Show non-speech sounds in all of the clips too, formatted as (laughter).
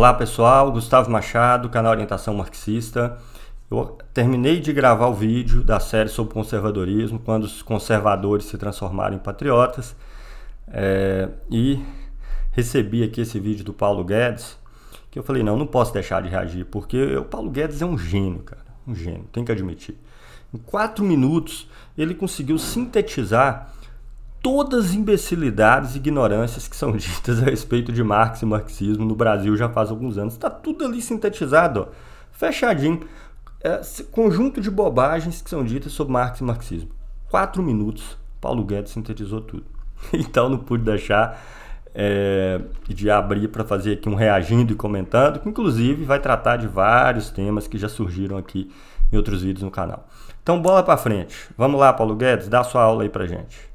Olá pessoal, Gustavo Machado, canal Orientação Marxista. Eu terminei de gravar o vídeo da série sobre conservadorismo, quando os conservadores se transformaram em patriotas, é, e recebi aqui esse vídeo do Paulo Guedes, que eu falei, não, não posso deixar de reagir, porque o Paulo Guedes é um gênio, cara, um gênio, tem que admitir. Em quatro minutos, ele conseguiu sintetizar todas as imbecilidades e ignorâncias que são (laughs) ditas a respeito de Marx e marxismo no Brasil já faz alguns anos. Está tudo ali sintetizado, ó, fechadinho. É, conjunto de bobagens que são ditas sobre Marx e marxismo. Quatro minutos, Paulo Guedes sintetizou tudo. (laughs) Então não pude deixar é, de abrir para fazer aqui um reagindo e comentando, que inclusive vai tratar de vários temas que já surgiram aqui em outros vídeos no canal. Então bola para frente. Vamos lá, Paulo Guedes, dá sua aula aí para gente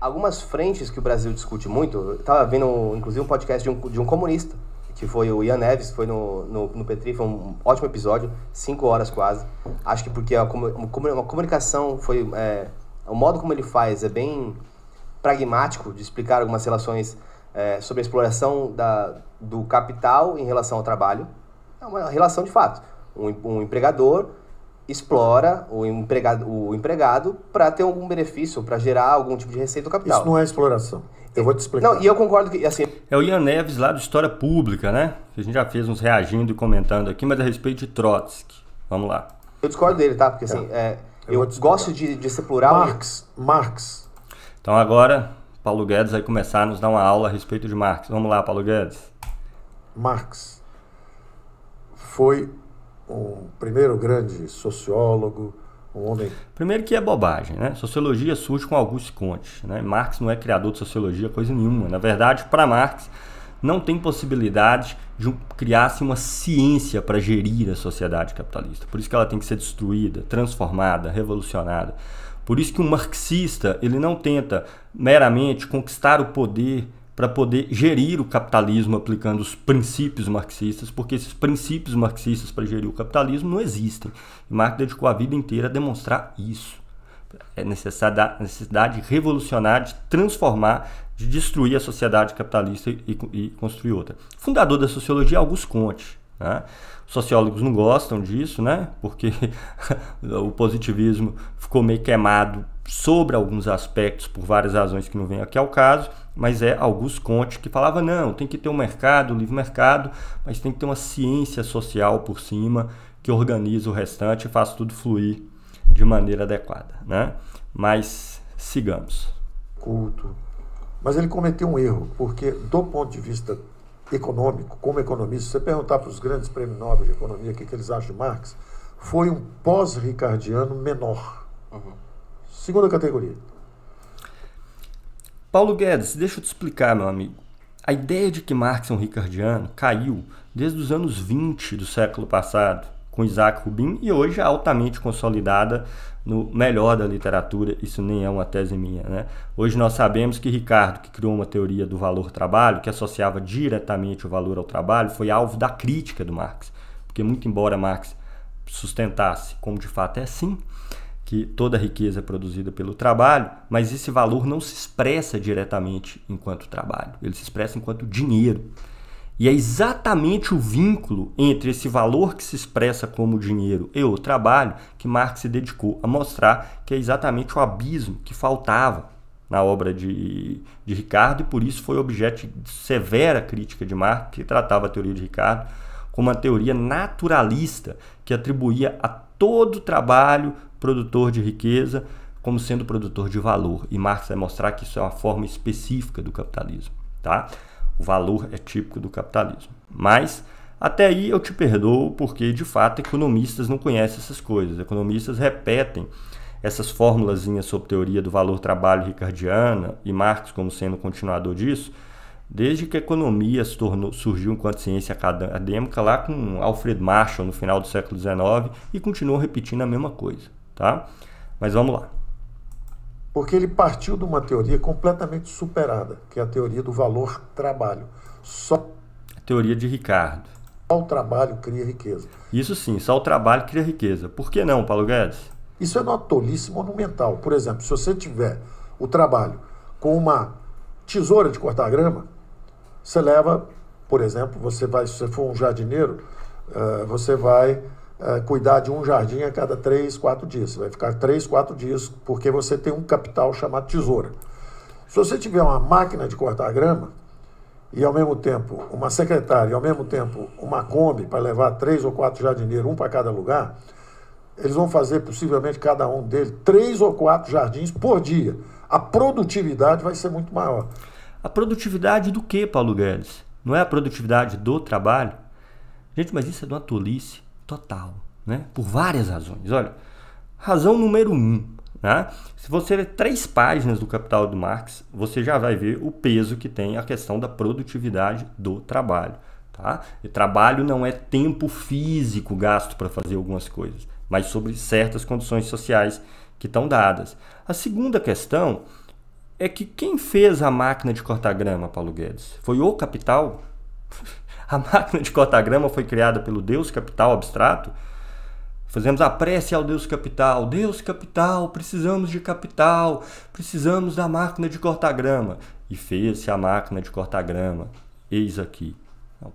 algumas frentes que o Brasil discute muito, estava vendo inclusive um podcast de um, de um comunista, que foi o Ian Neves, foi no, no, no Petri, foi um ótimo episódio, cinco horas quase. Acho que porque a, uma, uma comunicação foi. É, o modo como ele faz é bem pragmático de explicar algumas relações é, sobre a exploração da, do capital em relação ao trabalho. É uma relação de fato. Um, um empregador explora o empregado, o empregado para ter algum benefício, para gerar algum tipo de receita ou capital. Isso não é exploração. Eu vou te explicar. Não, e eu concordo que assim. É o Ian Neves lá do História Pública, né? A gente já fez uns reagindo e comentando aqui, mas a respeito de Trotsky. Vamos lá. Eu discordo dele, tá? Porque é. assim, é. É, eu, eu gosto de, de ser plural. Marx. Marx. Então agora, Paulo Guedes vai começar a nos dar uma aula a respeito de Marx. Vamos lá, Paulo Guedes. Marx foi um primeiro grande sociólogo, um homem. Primeiro que é bobagem, né? Sociologia surge com Auguste Comte, né? Marx não é criador de sociologia, coisa nenhuma. Na verdade, para Marx não tem possibilidade de criar-se uma ciência para gerir a sociedade capitalista. Por isso que ela tem que ser destruída, transformada, revolucionada. Por isso que um marxista, ele não tenta meramente conquistar o poder para poder gerir o capitalismo aplicando os princípios marxistas, porque esses princípios marxistas para gerir o capitalismo não existem. Marx dedicou a vida inteira a demonstrar isso. É necessidade, necessidade revolucionária de transformar, de destruir a sociedade capitalista e, e construir outra. Fundador da sociologia, Augusto Conte. Né? Sociólogos não gostam disso, né? porque (laughs) o positivismo ficou meio queimado sobre alguns aspectos, por várias razões que não vêm aqui ao caso, mas é Augusto Conte que falava: não, tem que ter um mercado, um livre mercado, mas tem que ter uma ciência social por cima que organiza o restante e faz tudo fluir de maneira adequada. Né? Mas sigamos. Culto. Mas ele cometeu um erro, porque do ponto de vista econômico, como economista, se você perguntar para os grandes prêmios Nobel de economia o que, que eles acham de Marx, foi um pós-ricardiano menor. Uhum. Segunda categoria. Paulo Guedes, deixa eu te explicar, meu amigo. A ideia de que Marx é um ricardiano caiu desde os anos 20 do século passado, com Isaac Rubin, e hoje é altamente consolidada no melhor da literatura. Isso nem é uma tese minha. Né? Hoje nós sabemos que Ricardo, que criou uma teoria do valor-trabalho, que associava diretamente o valor ao trabalho, foi alvo da crítica do Marx. Porque, muito embora Marx sustentasse, como de fato é assim, que toda riqueza é produzida pelo trabalho, mas esse valor não se expressa diretamente enquanto trabalho, ele se expressa enquanto dinheiro. E é exatamente o vínculo entre esse valor que se expressa como dinheiro e o trabalho que Marx se dedicou a mostrar que é exatamente o abismo que faltava na obra de, de Ricardo, e por isso foi objeto de severa crítica de Marx, que tratava a teoria de Ricardo como uma teoria naturalista que atribuía a todo trabalho produtor de riqueza como sendo produtor de valor. E Marx vai mostrar que isso é uma forma específica do capitalismo, tá? O valor é típico do capitalismo. Mas até aí eu te perdoo porque de fato economistas não conhecem essas coisas. Economistas repetem essas formulazinhas sobre teoria do valor trabalho ricardiana e Marx como sendo continuador disso, desde que a economia se tornou, surgiu enquanto ciência acadêmica lá com Alfred Marshall no final do século XIX e continuou repetindo a mesma coisa tá? Mas vamos lá. Porque ele partiu de uma teoria completamente superada, que é a teoria do valor trabalho. Só a teoria de Ricardo. Só o trabalho cria riqueza. Isso sim, só o trabalho cria riqueza. Por que não, Paulo Guedes? Isso é uma tolice monumental. Por exemplo, se você tiver o trabalho com uma tesoura de cortar grama, você leva, por exemplo, você vai, se você for um jardineiro, eh, você vai eh, cuidar de um jardim a cada três, quatro dias. Você vai ficar três, quatro dias, porque você tem um capital chamado tesoura. Se você tiver uma máquina de cortar grama, e ao mesmo tempo uma secretária, e ao mesmo tempo uma Kombi para levar três ou quatro jardineiros, um para cada lugar, eles vão fazer possivelmente cada um deles três ou quatro jardins por dia. A produtividade vai ser muito maior. A produtividade do que, Paulo Guedes? Não é a produtividade do trabalho? Gente, mas isso é de uma tolice total, né? Por várias razões. Olha, razão número um, né? Se você ler três páginas do Capital do Marx, você já vai ver o peso que tem a questão da produtividade do trabalho. Tá? E trabalho não é tempo físico gasto para fazer algumas coisas, mas sobre certas condições sociais que estão dadas. A segunda questão é que quem fez a máquina de cortar grama, Paulo Guedes? Foi o capital? A máquina de cortagrama foi criada pelo Deus Capital abstrato. Fazemos a prece ao Deus Capital. Deus Capital, precisamos de capital, precisamos da máquina de cortagrama. E fez-se a máquina de cortagrama. Eis aqui.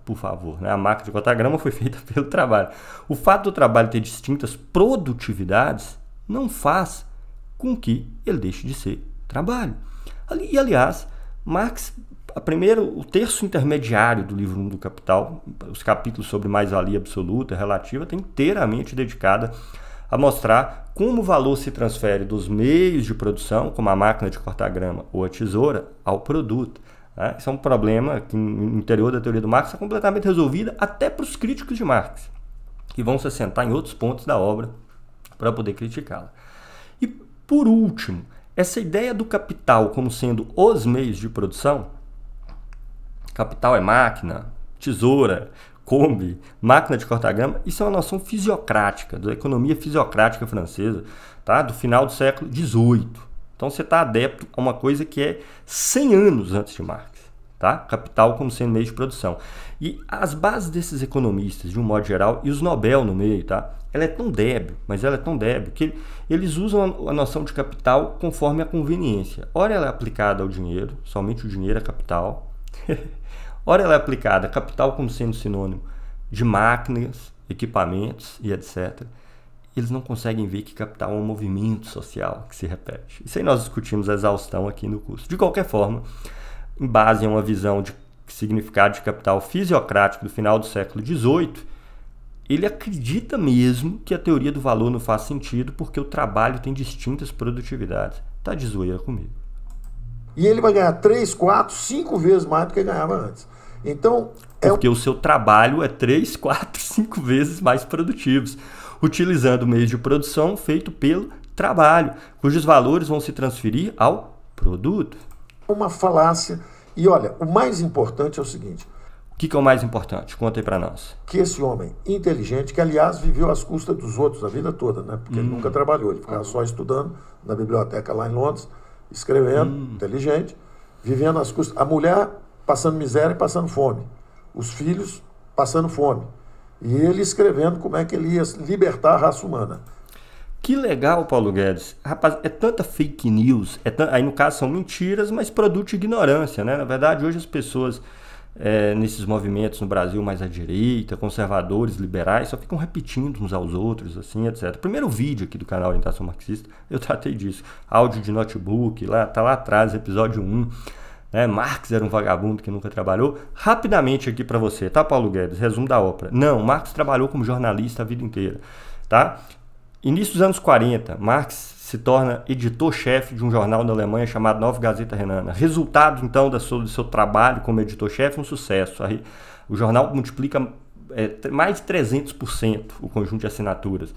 Por favor, né? a máquina de cortagrama foi (laughs) feita pelo trabalho. O fato do trabalho ter distintas produtividades não faz com que ele deixe de ser trabalho. E, aliás, Marx a primeiro, o terço intermediário do livro 1 do Capital, os capítulos sobre mais-valia absoluta, relativa, está inteiramente dedicada a mostrar como o valor se transfere dos meios de produção, como a máquina de cortar grama ou a tesoura, ao produto. Né? Isso é um problema que no interior da teoria do Marx é completamente resolvido até para os críticos de Marx, que vão se assentar em outros pontos da obra para poder criticá-la. E, por último, essa ideia do capital como sendo os meios de produção Capital é máquina, tesoura, Kombi, máquina de cortar grama, isso é uma noção fisiocrática, da economia fisiocrática francesa, tá? do final do século XVIII. Então você está adepto a uma coisa que é 100 anos antes de Marx. Tá? Capital como sendo meio de produção. E as bases desses economistas, de um modo geral, e os Nobel no meio, tá? ela é tão débil, mas ela é tão débil, que eles usam a noção de capital conforme a conveniência. Ora ela é aplicada ao dinheiro, somente o dinheiro é capital. (laughs) Ora, ela é aplicada capital como sendo sinônimo de máquinas, equipamentos e etc. Eles não conseguem ver que capital é um movimento social que se repete. Isso aí nós discutimos a exaustão aqui no curso. De qualquer forma, em base a uma visão de significado de capital fisiocrático do final do século XVIII, ele acredita mesmo que a teoria do valor não faz sentido porque o trabalho tem distintas produtividades. Tá de zoeira comigo. E ele vai ganhar 3, 4, 5 vezes mais do que ganhava antes. Então. É Porque o... o seu trabalho é três, (laughs) quatro, cinco vezes mais produtivos, utilizando o meio de produção feito pelo trabalho, cujos valores vão se transferir ao produto. Uma falácia. E olha, o mais importante é o seguinte: o que, que, é o mais importante? Conta aí para nós. Que esse homem inteligente, que aliás viveu às custas dos outros a vida toda, né? Porque hum. ele nunca trabalhou, ele ficava só estudando na biblioteca lá em Londres, escrevendo, hum. inteligente, vivendo às custas. A mulher passando miséria e passando fome. Os filhos passando fome. E ele escrevendo como é que ele ia libertar a raça humana. Que legal, Paulo Guedes. Rapaz, é tanta fake news, é aí no caso são mentiras, mas produto de ignorância, né? Na verdade, hoje as pessoas é, nesses movimentos no Brasil mais à direita, conservadores, liberais, só ficam repetindo uns aos outros, assim, etc. Primeiro vídeo aqui do canal Orientação Marxista, eu tratei disso. Áudio de notebook, lá, tá lá atrás, episódio 1 né? Marx era um vagabundo que nunca trabalhou. Rapidamente aqui para você, tá, Paulo Guedes? Resumo da ópera. Não, Marx trabalhou como jornalista a vida inteira, tá? Início dos anos 40, Marx se torna editor-chefe de um jornal na Alemanha chamado Nova Gazeta Renana. Resultado, então, do seu, do seu trabalho como editor-chefe, um sucesso. Aí, o jornal multiplica é, mais de 300% o conjunto de assinaturas.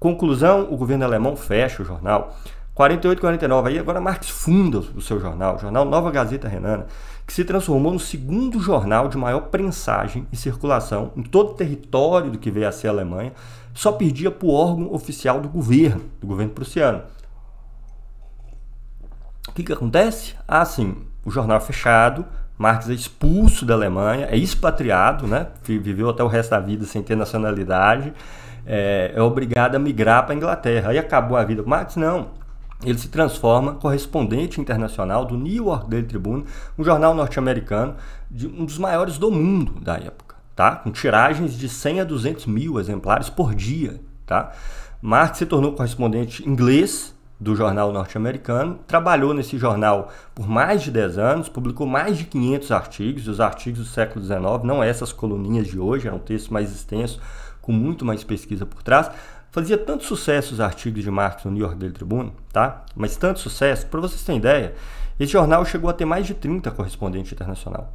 Conclusão, o governo alemão fecha o jornal. 48 49, aí agora Marx funda o seu jornal, o jornal Nova Gazeta Renana, que se transformou no segundo jornal de maior prensagem e circulação em todo o território do que veio a ser a Alemanha, só perdia para o órgão oficial do governo, do governo prussiano. O que, que acontece? Ah, sim, o jornal é fechado, Marx é expulso da Alemanha, é expatriado, né? viveu até o resto da vida sem ter nacionalidade, é, é obrigado a migrar para a Inglaterra. Aí acabou a vida. Marx não, ele se transforma correspondente internacional do New York Daily Tribune, um jornal norte-americano, um dos maiores do mundo da época, tá? com tiragens de 100 a 200 mil exemplares por dia. Tá? Marx se tornou correspondente inglês do jornal norte-americano, trabalhou nesse jornal por mais de 10 anos, publicou mais de 500 artigos, os artigos do século XIX, não essas coluninhas de hoje, é um texto mais extenso, com muito mais pesquisa por trás, Fazia tanto sucesso os artigos de Marx no New York Daily Tribune, tá? Mas tanto sucesso, para vocês terem ideia, esse jornal chegou a ter mais de 30 correspondentes internacional.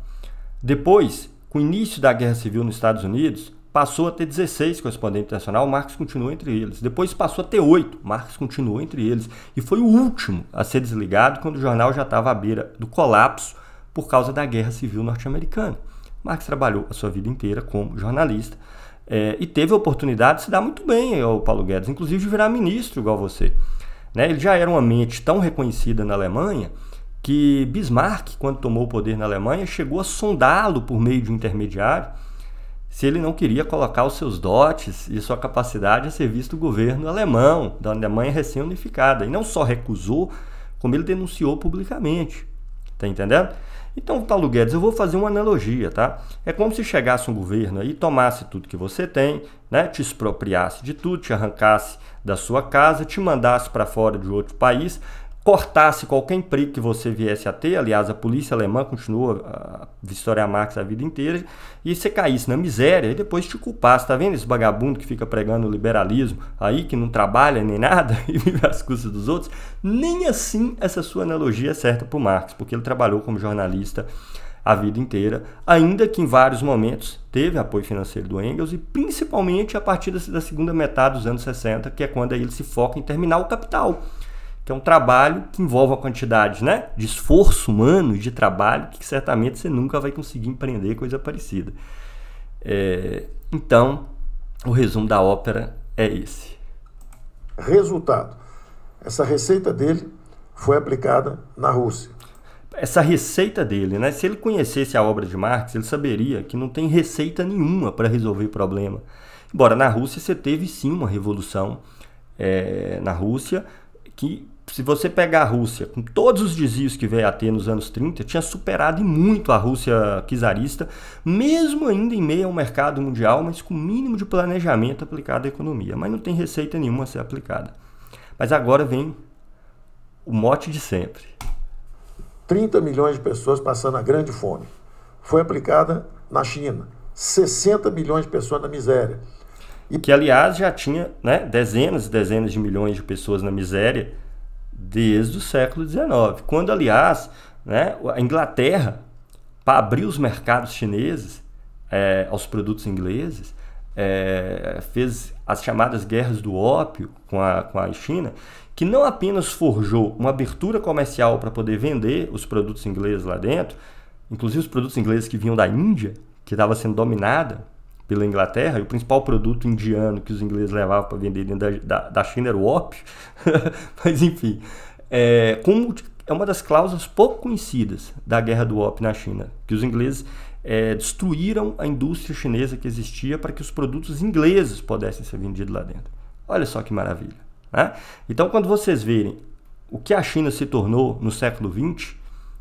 Depois, com o início da Guerra Civil nos Estados Unidos, passou a ter 16 correspondentes internacional, Marx continuou entre eles. Depois passou a ter 8, Marx continuou entre eles. E foi o último a ser desligado quando o jornal já estava à beira do colapso por causa da Guerra Civil norte-americana. Marx trabalhou a sua vida inteira como jornalista, é, e teve a oportunidade de se dar muito bem ao Paulo Guedes, inclusive de virar ministro igual você. Né? Ele já era uma mente tão reconhecida na Alemanha que Bismarck, quando tomou o poder na Alemanha, chegou a sondá-lo por meio de um intermediário se ele não queria colocar os seus dotes e sua capacidade a serviço do governo alemão, da Alemanha recém-unificada. E não só recusou, como ele denunciou publicamente. Tá entendendo? Então, Paulo Guedes, eu vou fazer uma analogia, tá? É como se chegasse um governo e tomasse tudo que você tem, né? Te expropriasse de tudo, te arrancasse da sua casa, te mandasse para fora de outro país, cortasse qualquer emprego que você viesse a ter, aliás, a polícia alemã continua a vistoriar Marx a vida inteira, e você caísse na miséria e depois te culpasse. Tá vendo esse vagabundo que fica pregando o liberalismo aí, que não trabalha nem nada (laughs) e vive às custas dos outros? Nem assim essa sua analogia é certa para Marx, porque ele trabalhou como jornalista a vida inteira, ainda que em vários momentos teve apoio financeiro do Engels e principalmente a partir da segunda metade dos anos 60, que é quando ele se foca em terminar o capital que é um trabalho que envolve uma quantidade né, de esforço humano e de trabalho que certamente você nunca vai conseguir empreender coisa parecida. É, então, o resumo da ópera é esse. Resultado: essa receita dele foi aplicada na Rússia. Essa receita dele, né? Se ele conhecesse a obra de Marx, ele saberia que não tem receita nenhuma para resolver problema. Embora na Rússia você teve sim uma revolução é, na Rússia que se você pegar a Rússia, com todos os desvios que veio a ter nos anos 30, tinha superado muito a Rússia czarista, mesmo ainda em meio ao mercado mundial, mas com o mínimo de planejamento aplicado à economia. Mas não tem receita nenhuma a ser aplicada. Mas agora vem o mote de sempre. 30 milhões de pessoas passando a grande fome. Foi aplicada na China. 60 milhões de pessoas na miséria. E... Que, aliás, já tinha né, dezenas e dezenas de milhões de pessoas na miséria desde o século XIX, quando, aliás, né, a Inglaterra, para abrir os mercados chineses é, aos produtos ingleses, é, fez as chamadas guerras do ópio com a, com a China, que não apenas forjou uma abertura comercial para poder vender os produtos ingleses lá dentro, inclusive os produtos ingleses que vinham da Índia, que estava sendo dominada pela Inglaterra, e o principal produto indiano que os ingleses levavam para vender dentro da, da, da China era o ópio. (laughs) Mas enfim, é, é uma das cláusulas pouco conhecidas da guerra do ópio na China, que os ingleses é, destruíram a indústria chinesa que existia para que os produtos ingleses pudessem ser vendidos lá dentro. Olha só que maravilha. Né? Então, quando vocês verem o que a China se tornou no século XX,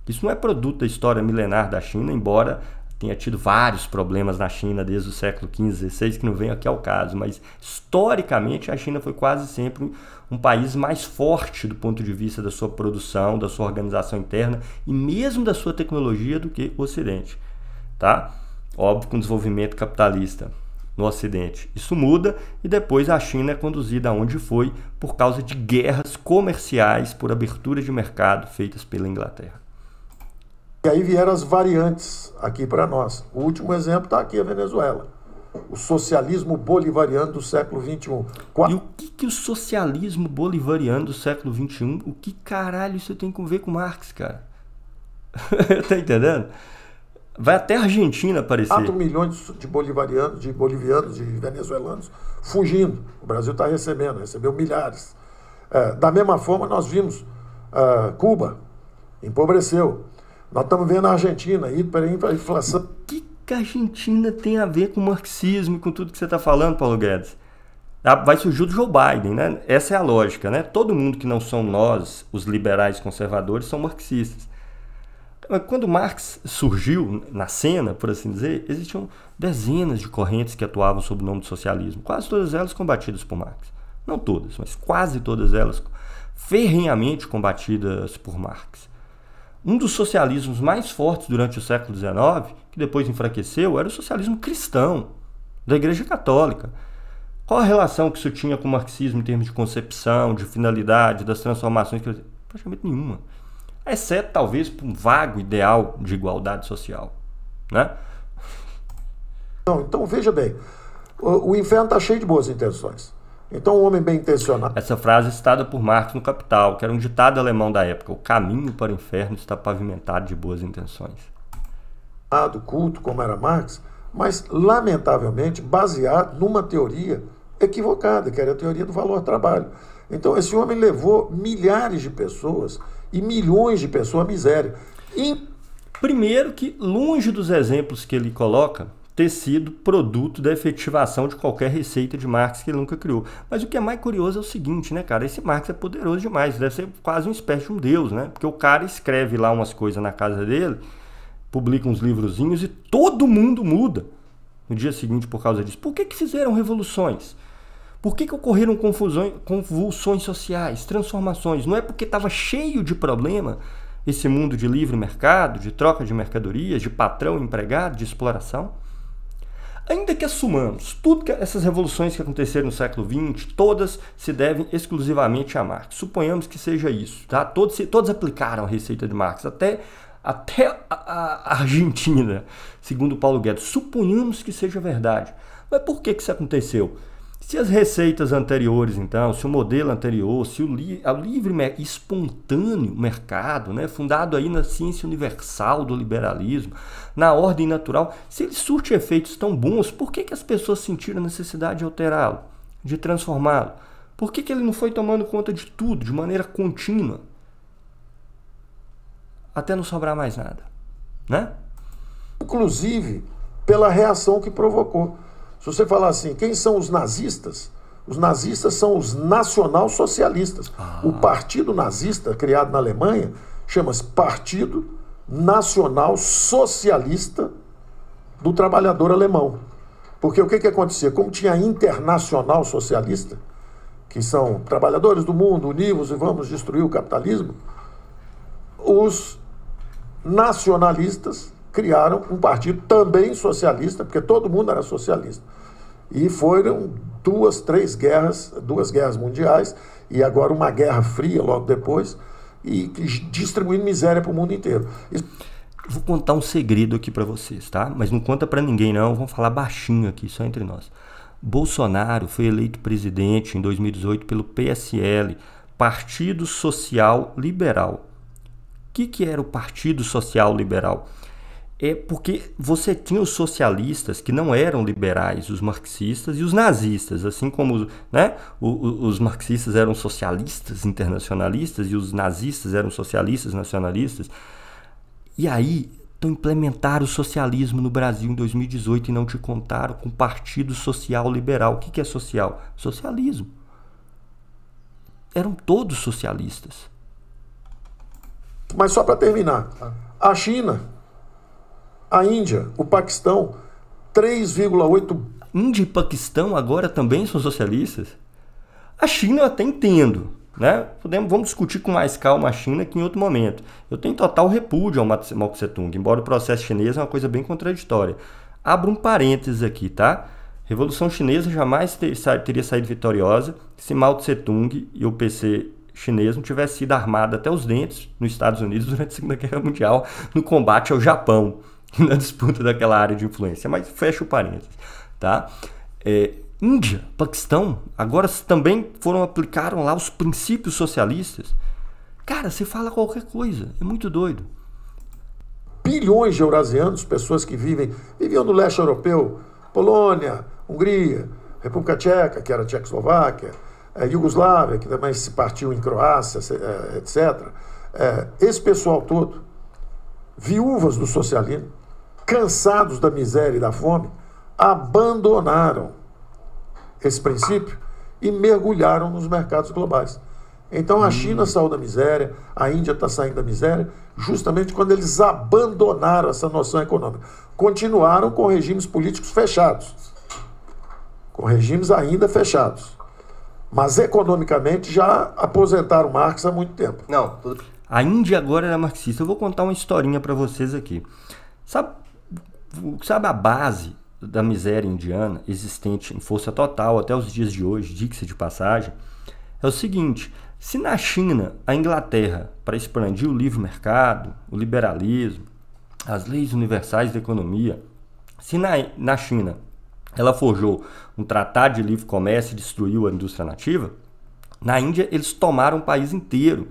isso não é produto da história milenar da China, embora tenha tido vários problemas na China desde o século XV, XVI, que não vem aqui ao caso, mas historicamente a China foi quase sempre um país mais forte do ponto de vista da sua produção, da sua organização interna e mesmo da sua tecnologia do que o Ocidente, tá? Óbvio com o desenvolvimento capitalista no Ocidente. Isso muda e depois a China é conduzida aonde foi por causa de guerras comerciais por abertura de mercado feitas pela Inglaterra. E aí vieram as variantes aqui para nós. O último exemplo está aqui, a Venezuela. O socialismo bolivariano do século XXI. Qua... E o que, que o socialismo bolivariano do século XXI, o que caralho isso tem a ver com Marx, cara? (laughs) tá entendendo? Vai até a Argentina aparecer. 4 milhões de bolivarianos, de bolivianos, de venezuelanos fugindo. O Brasil está recebendo, recebeu milhares. É, da mesma forma, nós vimos uh, Cuba empobreceu. Nós estamos vendo a Argentina aí para a inflação. O que, que a Argentina tem a ver com o marxismo e com tudo que você está falando, Paulo Guedes? Ah, vai surgir o Joe Biden, né? Essa é a lógica, né? Todo mundo que não são nós, os liberais conservadores, são marxistas. Quando Marx surgiu na cena, por assim dizer, existiam dezenas de correntes que atuavam sob o nome de socialismo, quase todas elas combatidas por Marx. Não todas, mas quase todas elas ferrenhamente combatidas por Marx. Um dos socialismos mais fortes durante o século XIX, que depois enfraqueceu, era o socialismo cristão, da Igreja Católica. Qual a relação que isso tinha com o marxismo em termos de concepção, de finalidade, das transformações? Praticamente nenhuma. Exceto, talvez, por um vago ideal de igualdade social. Né? Não, então veja bem, o, o inferno está cheio de boas intenções. Então, um homem bem intencionado. Essa frase é citada por Marx no Capital, que era um ditado alemão da época: O caminho para o inferno está pavimentado de boas intenções. Ah, do culto, como era Marx, mas lamentavelmente baseado numa teoria equivocada, que era a teoria do valor-trabalho. Então, esse homem levou milhares de pessoas e milhões de pessoas à miséria. E... Primeiro, que longe dos exemplos que ele coloca, ter sido produto da efetivação de qualquer receita de Marx que ele nunca criou. Mas o que é mais curioso é o seguinte, né, cara? Esse Marx é poderoso demais, deve ser quase uma espécie de um deus, né? Porque o cara escreve lá umas coisas na casa dele, publica uns livrozinhos e todo mundo muda no dia seguinte por causa disso. Por que, que fizeram revoluções? Por que, que ocorreram confusões, convulsões sociais, transformações? Não é porque estava cheio de problema esse mundo de livre mercado, de troca de mercadorias, de patrão empregado, de exploração? Ainda que assumamos, tudo que essas revoluções que aconteceram no século XX, todas se devem exclusivamente a Marx. Suponhamos que seja isso, tá? Todos, todos aplicaram a receita de Marx, até, até a, a Argentina, segundo Paulo Guedes. Suponhamos que seja verdade. Mas por que, que isso aconteceu? Se as receitas anteriores, então, se o modelo anterior, se o, li, o livre espontâneo mercado, né, fundado aí na ciência universal do liberalismo, na ordem natural, se ele surte efeitos tão bons, por que, que as pessoas sentiram a necessidade de alterá-lo, de transformá-lo? Por que, que ele não foi tomando conta de tudo, de maneira contínua, até não sobrar mais nada, né? Inclusive pela reação que provocou se você falar assim, quem são os nazistas? Os nazistas são os nacionalsocialistas. Ah. O partido nazista, criado na Alemanha, chama-se Partido Nacional Socialista do Trabalhador Alemão. Porque o que, que acontecia? Como tinha a Internacional Socialista, que são trabalhadores do mundo, univos e vamos destruir o capitalismo, os nacionalistas criaram um partido também socialista, porque todo mundo era socialista. E foram duas, três guerras, duas guerras mundiais, e agora uma guerra fria logo depois, e distribuindo miséria para o mundo inteiro. Isso... Vou contar um segredo aqui para vocês, tá? Mas não conta para ninguém não, vamos falar baixinho aqui, só entre nós. Bolsonaro foi eleito presidente em 2018 pelo PSL, Partido Social Liberal. O que, que era o Partido Social Liberal? é porque você tinha os socialistas que não eram liberais, os marxistas e os nazistas, assim como né, os, marxistas eram socialistas internacionalistas e os nazistas eram socialistas nacionalistas. E aí então implementaram o socialismo no Brasil em 2018 e não te contaram com partido social liberal. O que, que é social? Socialismo. Eram todos socialistas. Mas só para terminar, a China a Índia, o Paquistão, 3,8. Índia e Paquistão agora também são socialistas? A China eu até entendo. Né? Podemos, vamos discutir com mais calma a China que em outro momento. Eu tenho total repúdio ao Mao Tse Tung, embora o processo chinês é uma coisa bem contraditória. Abro um parênteses aqui, tá? Revolução Chinesa jamais ter, teria saído vitoriosa se Mao Tse Tung e o PC chinês não tivesse sido armado até os dentes nos Estados Unidos (laughs) durante a Segunda Guerra Mundial no combate ao Japão. (laughs) na disputa daquela área de influência. Mas fecha o parênteses, tá? É, Índia, Paquistão, agora também foram aplicaram lá os princípios socialistas. Cara, você fala qualquer coisa, é muito doido. Bilhões de eurasianos, pessoas que vivem, viviam no leste europeu, Polônia, Hungria, República Tcheca, que era Tchecoslováquia, é, Iugoslávia, que também se partiu em Croácia, é, etc. É, esse pessoal todo viúvas do socialismo, cansados da miséria e da fome, abandonaram esse princípio e mergulharam nos mercados globais. Então a China hum. saiu da miséria, a Índia está saindo da miséria, justamente quando eles abandonaram essa noção econômica. Continuaram com regimes políticos fechados, com regimes ainda fechados. Mas economicamente já aposentaram Marx há muito tempo. Não, tudo a Índia agora era marxista. Eu vou contar uma historinha para vocês aqui. Sabe, sabe a base da miséria indiana, existente em força total até os dias de hoje, diga-se de passagem, é o seguinte: se na China, a Inglaterra, para expandir o livre mercado, o liberalismo, as leis universais da economia, se na, na China ela forjou um tratado de livre comércio e destruiu a indústria nativa, na Índia eles tomaram o país inteiro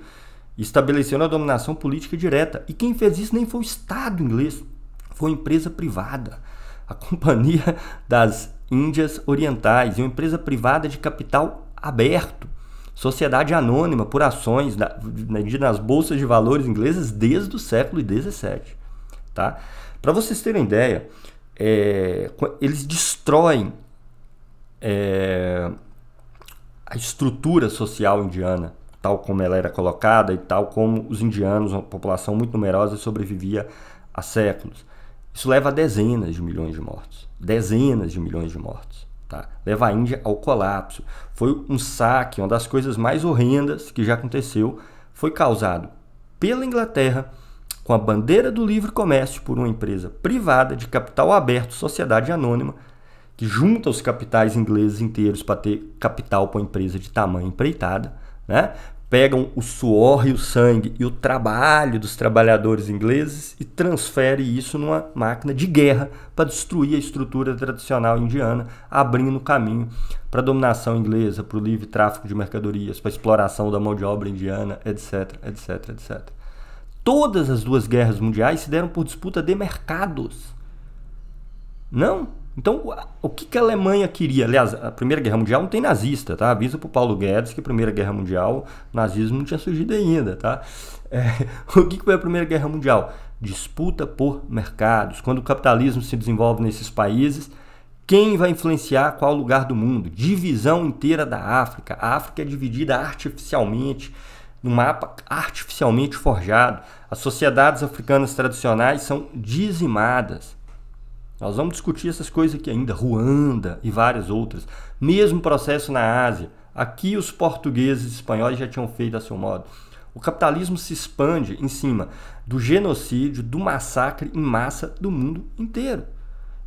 estabelecendo a dominação política direta. E quem fez isso nem foi o Estado inglês, foi uma empresa privada, a (laughs) Companhia das Índias Orientais, uma empresa privada de capital aberto, sociedade anônima por ações nas bolsas de valores inglesas desde o século XVII. Tá? Para vocês terem ideia, é, eles destroem é, a estrutura social indiana tal como ela era colocada e tal como os indianos, uma população muito numerosa, sobrevivia há séculos. Isso leva a dezenas de milhões de mortos. Dezenas de milhões de mortos. Tá? Leva a Índia ao colapso. Foi um saque, uma das coisas mais horrendas que já aconteceu, foi causado pela Inglaterra com a bandeira do livre comércio por uma empresa privada de capital aberto, sociedade anônima, que junta os capitais ingleses inteiros para ter capital para uma empresa de tamanho empreitada, né? pegam o suor e o sangue e o trabalho dos trabalhadores ingleses e transfere isso numa máquina de guerra para destruir a estrutura tradicional indiana, abrindo caminho para a dominação inglesa, para o livre tráfico de mercadorias, para a exploração da mão de obra indiana, etc, etc, etc. Todas as duas guerras mundiais se deram por disputa de mercados. Não então, o que, que a Alemanha queria? Aliás, a Primeira Guerra Mundial não tem nazista, tá? Avisa o Paulo Guedes que a Primeira Guerra Mundial, nazismo não tinha surgido ainda, tá? É, (laughs) o que, que foi a Primeira Guerra Mundial? Disputa por mercados. Quando o capitalismo se desenvolve nesses países, quem vai influenciar qual lugar do mundo? Divisão inteira da África. A África é dividida artificialmente, num mapa artificialmente forjado. As sociedades africanas tradicionais são dizimadas. Nós vamos discutir essas coisas aqui ainda, Ruanda e várias outras. Mesmo processo na Ásia. Aqui os portugueses e espanhóis já tinham feito a seu modo. O capitalismo se expande em cima do genocídio, do massacre em massa do mundo inteiro.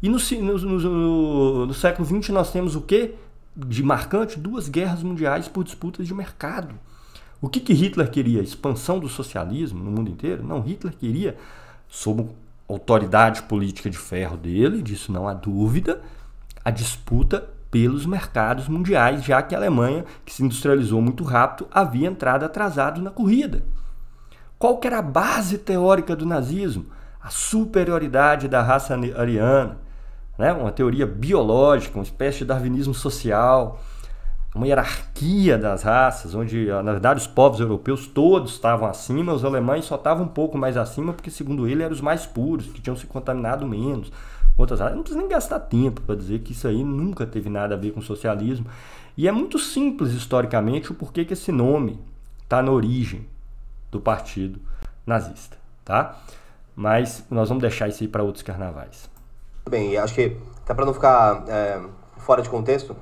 E no, no, no, no século XX nós temos o que? De marcante, duas guerras mundiais por disputas de mercado. O que, que Hitler queria? Expansão do socialismo no mundo inteiro? Não, Hitler queria, sob autoridade política de ferro dele, disso não há dúvida, a disputa pelos mercados mundiais, já que a Alemanha, que se industrializou muito rápido, havia entrado atrasado na corrida. Qual era a base teórica do nazismo? A superioridade da raça ariana, né? uma teoria biológica, uma espécie de darwinismo social uma hierarquia das raças, onde ah, na verdade os povos europeus todos estavam acima, os alemães só estavam um pouco mais acima, porque segundo ele eram os mais puros, que tinham se contaminado menos. Outras raças, não precisa nem gastar tempo para dizer que isso aí nunca teve nada a ver com socialismo. E é muito simples historicamente o porquê que esse nome está na origem do partido nazista, tá? Mas nós vamos deixar isso aí para outros carnavais. Bem, acho que até tá para não ficar é, fora de contexto,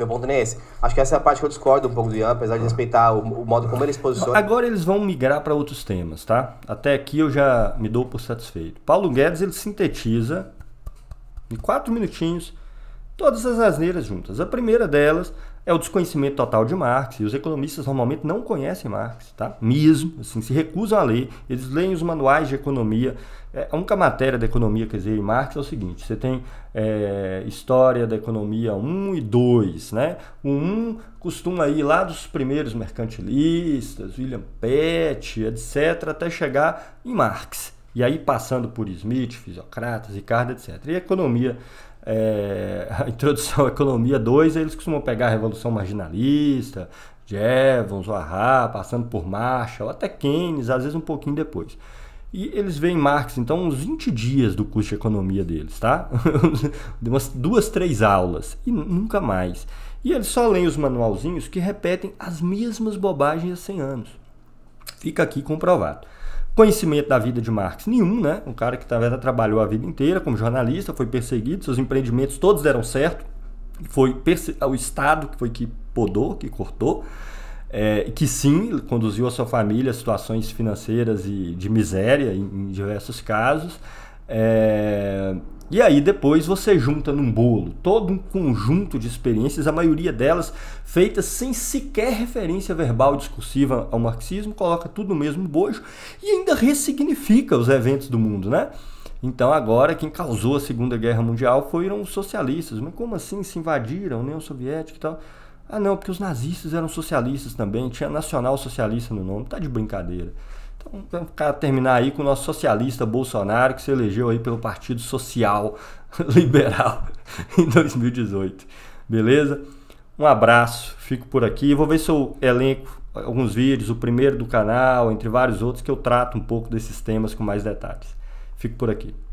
meu ponto nem é esse. Acho que essa é a parte que eu discordo um pouco do Ian, apesar de respeitar o, o modo como eles posicionam. Agora eles vão migrar para outros temas, tá? Até aqui eu já me dou por satisfeito. Paulo Guedes, ele sintetiza em quatro minutinhos todas as asneiras juntas. A primeira delas é o desconhecimento total de Marx, e os economistas normalmente não conhecem Marx, tá? Mesmo, assim, se recusam a ler, eles leem os manuais de economia. É, a única matéria da economia, quer dizer, em Marx é o seguinte, você tem é, História da Economia 1 e 2, né? O 1 costuma ir lá dos primeiros mercantilistas, William Petty, etc., até chegar em Marx. E aí passando por Smith, Fisiocratas, Ricardo, etc. E a Economia é, a introdução à economia 2, eles costumam pegar a Revolução Marginalista, Jevons, O'Hara, passando por Marshall, até Keynes, às vezes um pouquinho depois. E eles veem Marx, então, uns 20 dias do curso de economia deles, tá? (laughs) Umas duas, três aulas, e nunca mais. E eles só leem os manualzinhos que repetem as mesmas bobagens há 100 anos. Fica aqui comprovado conhecimento da vida de Marx? Nenhum, né? Um cara que talvez trabalhou a vida inteira como jornalista, foi perseguido, seus empreendimentos todos deram certo, foi o Estado que foi que podou, que cortou, é, que sim, conduziu a sua família a situações financeiras e de miséria em, em diversos casos. É, e aí depois você junta num bolo todo um conjunto de experiências, a maioria delas feitas sem sequer referência verbal discursiva ao marxismo, coloca tudo no mesmo bojo e ainda ressignifica os eventos do mundo, né? Então agora quem causou a Segunda Guerra Mundial foram os socialistas. Mas como assim se invadiram a União Soviética e tal? Ah não, porque os nazistas eram socialistas também, tinha nacional socialista no nome, tá de brincadeira. Então, vamos terminar aí com o nosso socialista Bolsonaro, que se elegeu aí pelo Partido Social (laughs) Liberal (laughs) em 2018. Beleza? Um abraço, fico por aqui. Vou ver se eu elenco alguns vídeos, o primeiro do canal, entre vários outros, que eu trato um pouco desses temas com mais detalhes. Fico por aqui.